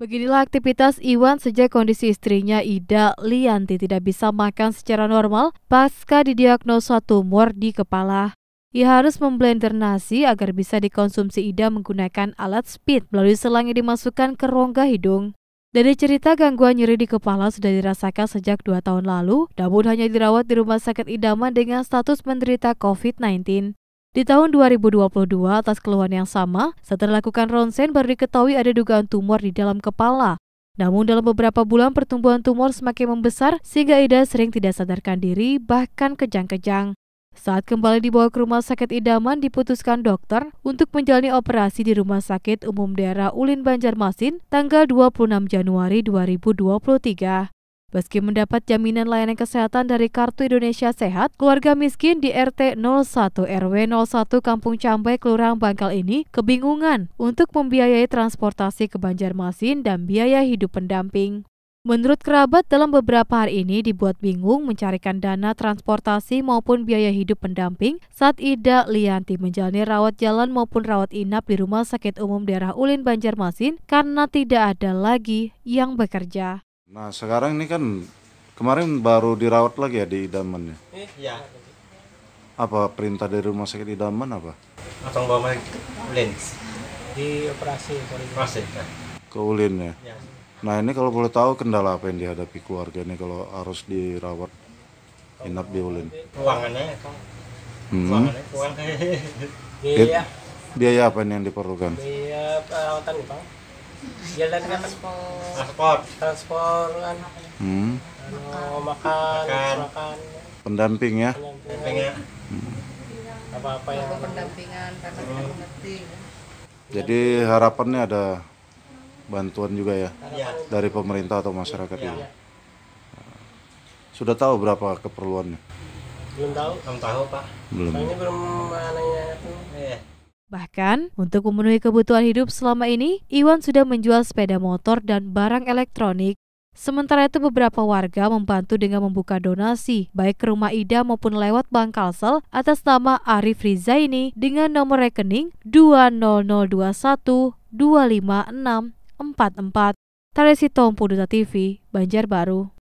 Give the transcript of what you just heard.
Beginilah aktivitas Iwan sejak kondisi istrinya Ida Lianti tidak bisa makan secara normal pasca didiagnosa tumor di kepala. Ia harus memblender nasi agar bisa dikonsumsi Ida menggunakan alat speed melalui selang yang dimasukkan ke rongga hidung. Dari cerita gangguan nyeri di kepala sudah dirasakan sejak dua tahun lalu, namun hanya dirawat di rumah sakit idaman dengan status menderita COVID-19. Di tahun 2022, atas keluhan yang sama, setelah lakukan ronsen baru diketahui ada dugaan tumor di dalam kepala. Namun dalam beberapa bulan pertumbuhan tumor semakin membesar sehingga Ida sering tidak sadarkan diri bahkan kejang-kejang. Saat kembali dibawa ke rumah sakit idaman diputuskan dokter untuk menjalani operasi di Rumah Sakit Umum Daerah Ulin Banjarmasin tanggal 26 Januari 2023. Meski mendapat jaminan layanan kesehatan dari Kartu Indonesia Sehat, keluarga miskin di RT 01 RW 01 Kampung Cambai, Kelurahan Bangkal ini kebingungan untuk membiayai transportasi ke Banjarmasin dan biaya hidup pendamping. Menurut kerabat, dalam beberapa hari ini dibuat bingung mencarikan dana transportasi maupun biaya hidup pendamping saat Ida Lianti menjalani rawat jalan maupun rawat inap di Rumah Sakit Umum Daerah Ulin Banjarmasin karena tidak ada lagi yang bekerja. Nah sekarang ini kan kemarin baru dirawat lagi ya di idamannya. Iya. Apa perintah dari rumah sakit idaman apa? Langsung bawa lens. Di operasi. Operasi. Ya. Ke ulin ya. Iya. Nah ini kalau boleh tahu kendala apa yang dihadapi keluarga ini kalau harus dirawat inap di ulin? Ruangannya. Ya, hmm. Ruangannya kurang. Biaya. Biaya apa ini yang diperlukan? Biaya perawatan pak jalan kan transport transport kan hmm. Ano, oh, makan, makan makan pendamping ya hmm. kan? hmm. pendamping ya hmm. apa apa yang pendampingan karena hmm. mengerti jadi harapannya ada bantuan juga ya, ya. dari pemerintah atau masyarakat ya. juga. Iya. Sudah tahu berapa keperluannya? Belum tahu. Belum tahu pak. Belum. Soalnya belum Bahkan, untuk memenuhi kebutuhan hidup selama ini, Iwan sudah menjual sepeda motor dan barang elektronik Sementara itu beberapa warga membantu dengan membuka donasi baik ke rumah Ida maupun lewat Bank Kalsel atas nama Arif Rizaini dengan nomor rekening 2002125644. Tarisi Tompu Duta TV, Banjarbaru.